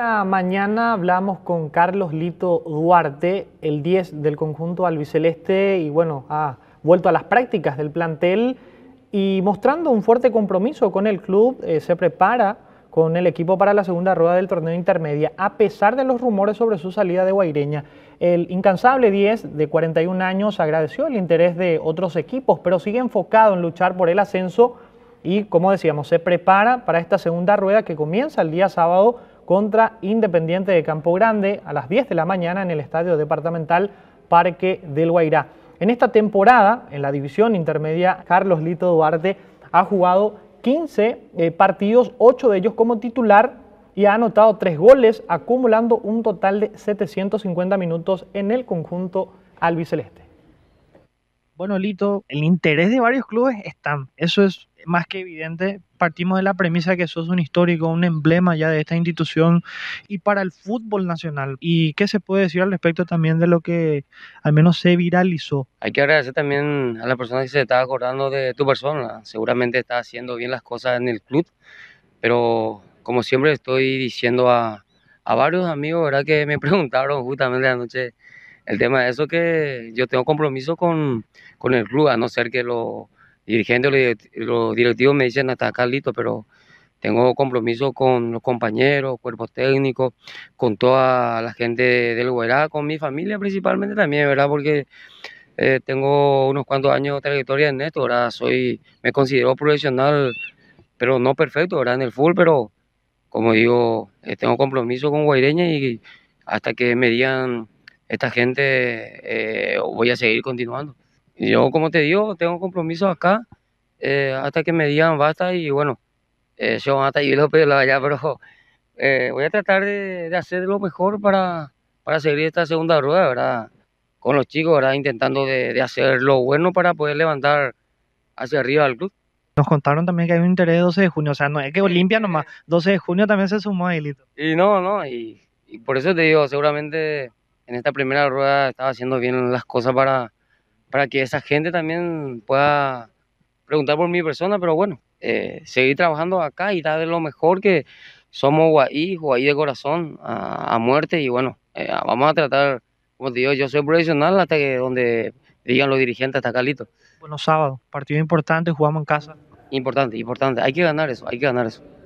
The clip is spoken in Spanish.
Esta mañana hablamos con Carlos Lito Duarte, el 10 del conjunto albiceleste, y bueno, ha vuelto a las prácticas del plantel y mostrando un fuerte compromiso con el club, eh, se prepara con el equipo para la segunda rueda del torneo intermedia, a pesar de los rumores sobre su salida de Guaireña. El incansable 10 de 41 años agradeció el interés de otros equipos, pero sigue enfocado en luchar por el ascenso y, como decíamos, se prepara para esta segunda rueda que comienza el día sábado contra Independiente de Campo Grande a las 10 de la mañana en el Estadio Departamental Parque del Guairá. En esta temporada, en la división intermedia, Carlos Lito Duarte ha jugado 15 eh, partidos, 8 de ellos como titular y ha anotado 3 goles, acumulando un total de 750 minutos en el conjunto albiceleste. Bueno, Lito, el interés de varios clubes está, eso es más que evidente. Partimos de la premisa que sos un histórico, un emblema ya de esta institución y para el fútbol nacional. ¿Y qué se puede decir al respecto también de lo que al menos se viralizó? Hay que agradecer también a la persona que se está acordando de tu persona. Seguramente está haciendo bien las cosas en el club, pero como siempre estoy diciendo a, a varios amigos, ¿verdad? Que me preguntaron justamente anoche el tema de eso es que yo tengo compromiso con, con el club, a no ser que los dirigentes los directivos me dicen hasta Carlito, pero tengo compromiso con los compañeros, cuerpos técnicos, con toda la gente del Guairá, con mi familia principalmente también, ¿verdad? Porque eh, tengo unos cuantos años de trayectoria en esto, ¿verdad? Soy, me considero profesional, pero no perfecto, ¿verdad? En el full pero como digo, eh, tengo compromiso con Guaireña y hasta que me digan esta gente eh, voy a seguir continuando. Y yo, como te digo, tengo compromisos acá eh, hasta que me digan basta y bueno, eh, yo hasta a lo allá, pero voy a tratar de, hacer lo mejor para, para seguir esta segunda rueda, ¿verdad? Con los chicos, ¿verdad? Intentando de, hacer lo bueno para poder levantar hacia arriba al club. Nos contaron también que hay un interés de 12 de junio, o sea, no es que Olimpia nomás, 12 de junio también se sumó a Elito. Y no, no, y, y por eso te digo, seguramente en esta primera rueda estaba haciendo bien las cosas para, para que esa gente también pueda preguntar por mi persona, pero bueno, eh, seguir trabajando acá y dar lo mejor que somos guay, guay de corazón, a, muerte y bueno, eh, vamos a tratar, como te digo, yo soy profesional hasta que donde digan los dirigentes, hasta Calito. Bueno, sábado, partido importante, jugamos en casa. Importante, importante, hay que ganar eso, hay que ganar eso.